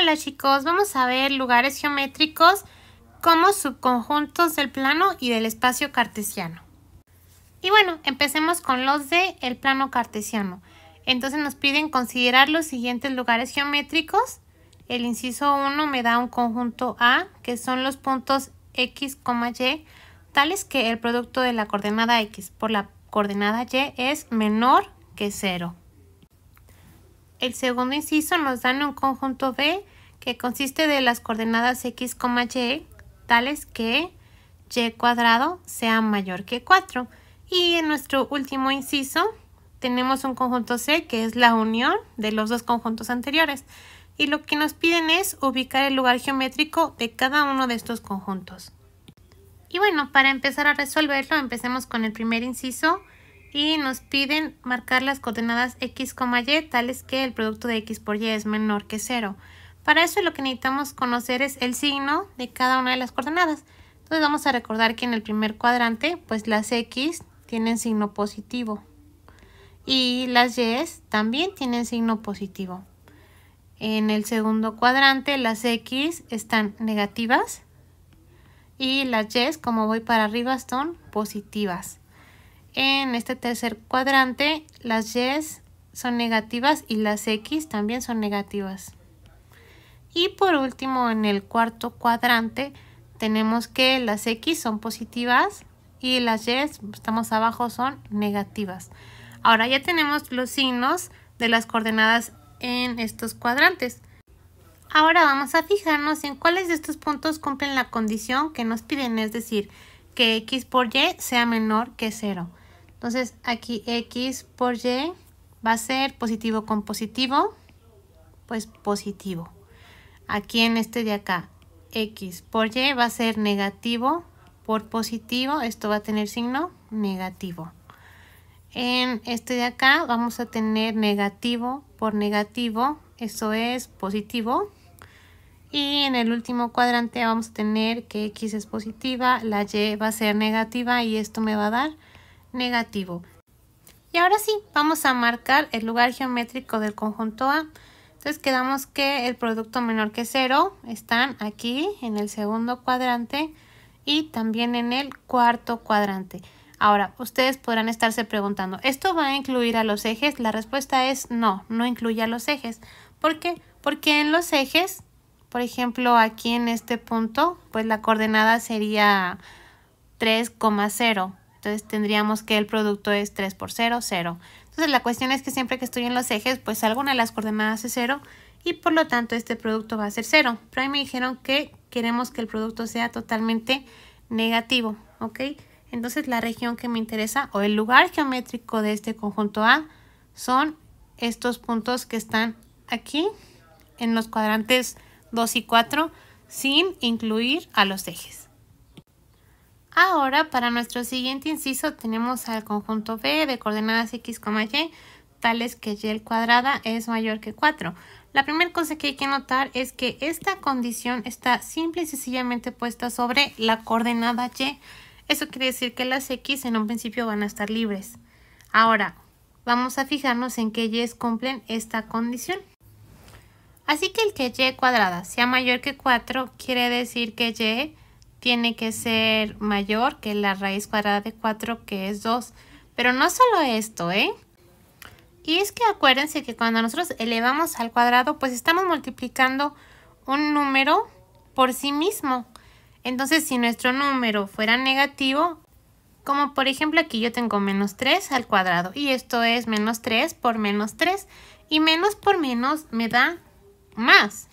Hola chicos, vamos a ver lugares geométricos como subconjuntos del plano y del espacio cartesiano. Y bueno, empecemos con los de el plano cartesiano. Entonces nos piden considerar los siguientes lugares geométricos. El inciso 1 me da un conjunto A, que son los puntos X, Y, tales que el producto de la coordenada X por la coordenada Y es menor que 0. El segundo inciso nos dan un conjunto B que consiste de las coordenadas x, y e, tales que y cuadrado sea mayor que 4. Y en nuestro último inciso tenemos un conjunto C que es la unión de los dos conjuntos anteriores. Y lo que nos piden es ubicar el lugar geométrico de cada uno de estos conjuntos. Y bueno, para empezar a resolverlo, empecemos con el primer inciso y nos piden marcar las coordenadas x, y tales que el producto de x por y es menor que 0. Para eso lo que necesitamos conocer es el signo de cada una de las coordenadas. Entonces vamos a recordar que en el primer cuadrante pues las x tienen signo positivo y las y también tienen signo positivo. En el segundo cuadrante las x están negativas y las y como voy para arriba son positivas en este tercer cuadrante las Y son negativas y las X también son negativas. Y por último, en el cuarto cuadrante tenemos que las X son positivas y las Y, estamos abajo, son negativas. Ahora ya tenemos los signos de las coordenadas en estos cuadrantes. Ahora vamos a fijarnos en cuáles de estos puntos cumplen la condición que nos piden, es decir, que x por y sea menor que 0. Entonces aquí X por Y va a ser positivo con positivo, pues positivo. Aquí en este de acá, X por Y va a ser negativo por positivo, esto va a tener signo negativo. En este de acá vamos a tener negativo por negativo, eso es positivo. Y en el último cuadrante vamos a tener que X es positiva, la Y va a ser negativa y esto me va a dar negativo. Y ahora sí, vamos a marcar el lugar geométrico del conjunto A. Entonces quedamos que el producto menor que 0 están aquí en el segundo cuadrante y también en el cuarto cuadrante. Ahora, ustedes podrán estarse preguntando, ¿esto va a incluir a los ejes? La respuesta es no, no incluye a los ejes. ¿Por qué? Porque en los ejes, por ejemplo, aquí en este punto, pues la coordenada sería 3,0 entonces tendríamos que el producto es 3 por 0, 0. Entonces la cuestión es que siempre que estoy en los ejes, pues alguna de las coordenadas es 0 y por lo tanto este producto va a ser 0. Pero ahí me dijeron que queremos que el producto sea totalmente negativo, ¿ok? Entonces la región que me interesa o el lugar geométrico de este conjunto A son estos puntos que están aquí en los cuadrantes 2 y 4 sin incluir a los ejes. Ahora, para nuestro siguiente inciso, tenemos al conjunto B de coordenadas x, y, tales que y al cuadrada es mayor que 4. La primera cosa que hay que notar es que esta condición está simple y sencillamente puesta sobre la coordenada y. Eso quiere decir que las x en un principio van a estar libres. Ahora, vamos a fijarnos en que y cumplen esta condición. Así que el que y cuadrada sea mayor que 4 quiere decir que y tiene que ser mayor que la raíz cuadrada de 4 que es 2. Pero no solo esto, ¿eh? Y es que acuérdense que cuando nosotros elevamos al cuadrado, pues estamos multiplicando un número por sí mismo. Entonces, si nuestro número fuera negativo, como por ejemplo aquí yo tengo menos 3 al cuadrado y esto es menos 3 por menos 3 y menos por menos me da más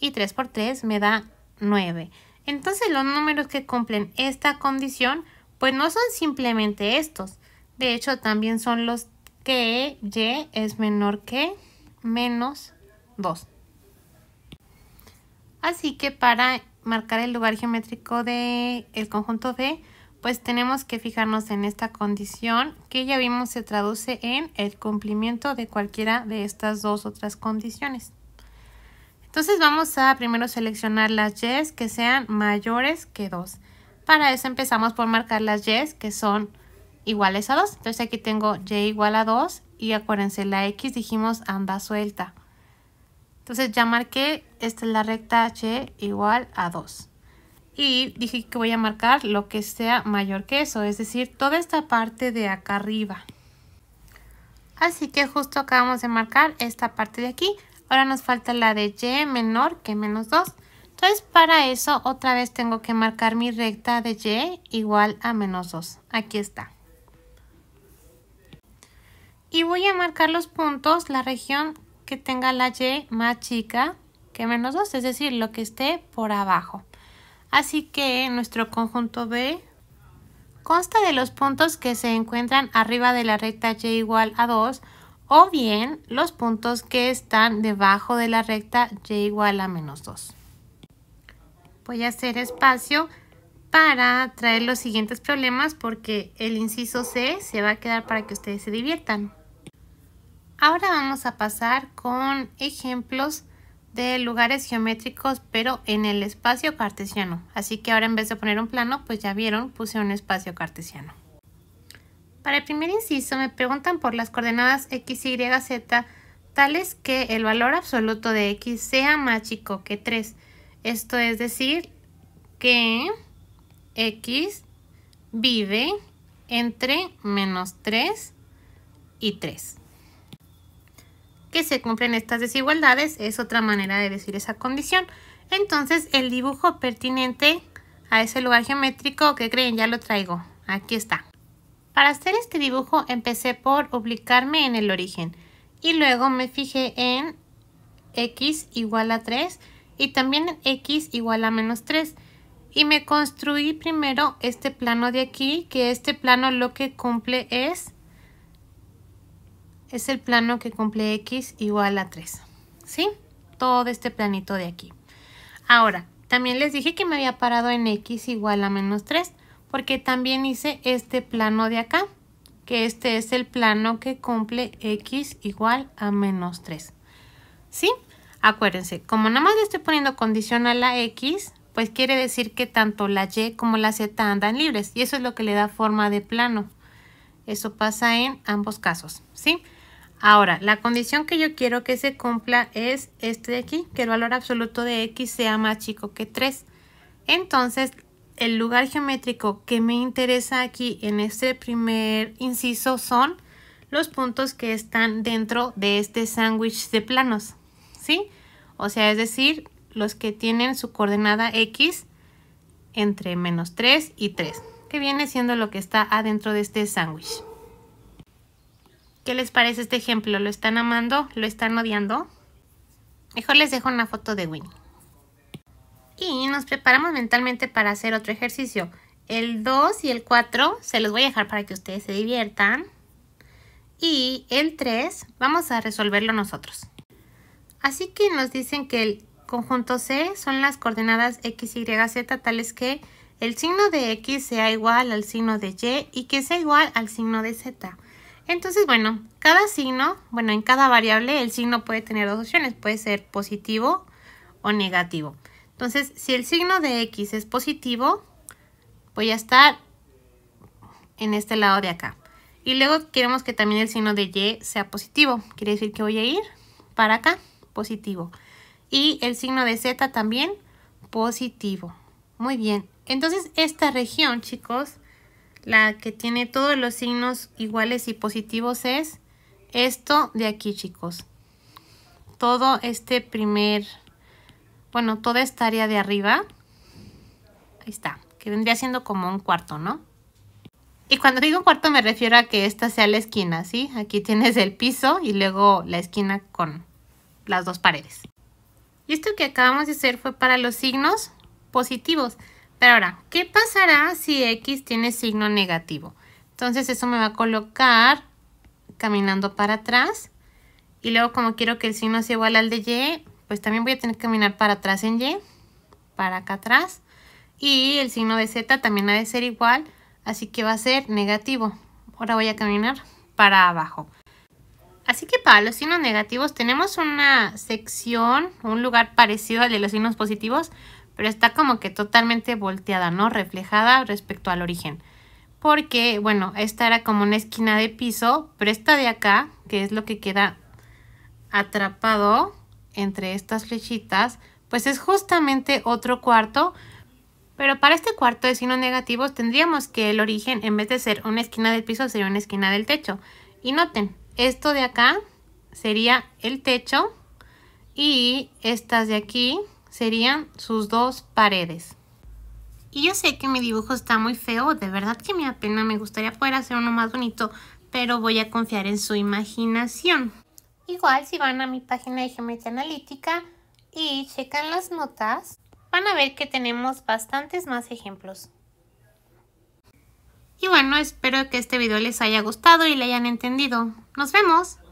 y 3 por 3 me da 9. Entonces los números que cumplen esta condición pues no son simplemente estos. De hecho también son los que y es menor que menos 2. Así que para marcar el lugar geométrico del el conjunto B, pues tenemos que fijarnos en esta condición que ya vimos se traduce en el cumplimiento de cualquiera de estas dos otras condiciones. Entonces vamos a primero seleccionar las yes que sean mayores que 2. Para eso empezamos por marcar las yes que son iguales a 2. Entonces aquí tengo y igual a 2 y acuérdense la x dijimos anda suelta. Entonces ya marqué, esta es la recta y igual a 2. Y dije que voy a marcar lo que sea mayor que eso, es decir, toda esta parte de acá arriba. Así que justo acabamos de marcar esta parte de aquí. Ahora nos falta la de Y menor que menos 2. Entonces para eso otra vez tengo que marcar mi recta de Y igual a menos 2. Aquí está. Y voy a marcar los puntos, la región que tenga la Y más chica que menos 2, es decir, lo que esté por abajo. Así que nuestro conjunto B consta de los puntos que se encuentran arriba de la recta Y igual a 2 o bien los puntos que están debajo de la recta y igual a menos 2. Voy a hacer espacio para traer los siguientes problemas porque el inciso C se va a quedar para que ustedes se diviertan. Ahora vamos a pasar con ejemplos de lugares geométricos pero en el espacio cartesiano. Así que ahora en vez de poner un plano, pues ya vieron, puse un espacio cartesiano. Para el primer inciso me preguntan por las coordenadas x, y, z tales que el valor absoluto de x sea más chico que 3. Esto es decir que x vive entre menos 3 y 3. Que se cumplen estas desigualdades es otra manera de decir esa condición. Entonces el dibujo pertinente a ese lugar geométrico que creen ya lo traigo. Aquí está. Para hacer este dibujo empecé por ubicarme en el origen y luego me fijé en x igual a 3 y también en x igual a menos 3 y me construí primero este plano de aquí que este plano lo que cumple es es el plano que cumple x igual a 3 ¿sí? todo este planito de aquí ahora también les dije que me había parado en x igual a menos 3 porque también hice este plano de acá, que este es el plano que cumple x igual a menos 3. ¿Sí? Acuérdense, como nada más le estoy poniendo condición a la x, pues quiere decir que tanto la y como la z andan libres y eso es lo que le da forma de plano. Eso pasa en ambos casos, ¿sí? Ahora, la condición que yo quiero que se cumpla es este de aquí, que el valor absoluto de x sea más chico que 3. Entonces, el lugar geométrico que me interesa aquí en este primer inciso son los puntos que están dentro de este sándwich de planos, ¿sí? O sea, es decir, los que tienen su coordenada X entre menos 3 y 3, que viene siendo lo que está adentro de este sándwich. ¿Qué les parece este ejemplo? ¿Lo están amando? ¿Lo están odiando? Mejor les dejo una foto de Winnie y nos preparamos mentalmente para hacer otro ejercicio. El 2 y el 4 se los voy a dejar para que ustedes se diviertan. Y el 3 vamos a resolverlo nosotros. Así que nos dicen que el conjunto C son las coordenadas x, y, z tales que el signo de x sea igual al signo de y y que sea igual al signo de z. Entonces, bueno, cada signo, bueno, en cada variable el signo puede tener dos opciones, puede ser positivo o negativo. Entonces, si el signo de X es positivo, voy a estar en este lado de acá. Y luego queremos que también el signo de Y sea positivo. Quiere decir que voy a ir para acá, positivo. Y el signo de Z también, positivo. Muy bien. Entonces, esta región, chicos, la que tiene todos los signos iguales y positivos es esto de aquí, chicos. Todo este primer bueno, toda esta área de arriba, ahí está, que vendría siendo como un cuarto, ¿no? Y cuando digo cuarto me refiero a que esta sea la esquina, ¿sí? Aquí tienes el piso y luego la esquina con las dos paredes. Y esto que acabamos de hacer fue para los signos positivos. Pero ahora, ¿qué pasará si X tiene signo negativo? Entonces eso me va a colocar caminando para atrás. Y luego como quiero que el signo sea igual al de Y, pues también voy a tener que caminar para atrás en Y, para acá atrás. Y el signo de Z también ha de ser igual, así que va a ser negativo. Ahora voy a caminar para abajo. Así que para los signos negativos tenemos una sección, un lugar parecido al de los signos positivos, pero está como que totalmente volteada, ¿no? Reflejada respecto al origen. Porque, bueno, esta era como una esquina de piso, pero esta de acá, que es lo que queda atrapado, entre estas flechitas, pues es justamente otro cuarto, pero para este cuarto de signos negativos tendríamos que el origen, en vez de ser una esquina del piso, sería una esquina del techo. Y noten, esto de acá sería el techo y estas de aquí serían sus dos paredes. Y yo sé que mi dibujo está muy feo, de verdad que me apena, me gustaría poder hacer uno más bonito, pero voy a confiar en su imaginación. Igual si van a mi página de Geometría Analítica y checan las notas, van a ver que tenemos bastantes más ejemplos. Y bueno, espero que este video les haya gustado y le hayan entendido. ¡Nos vemos!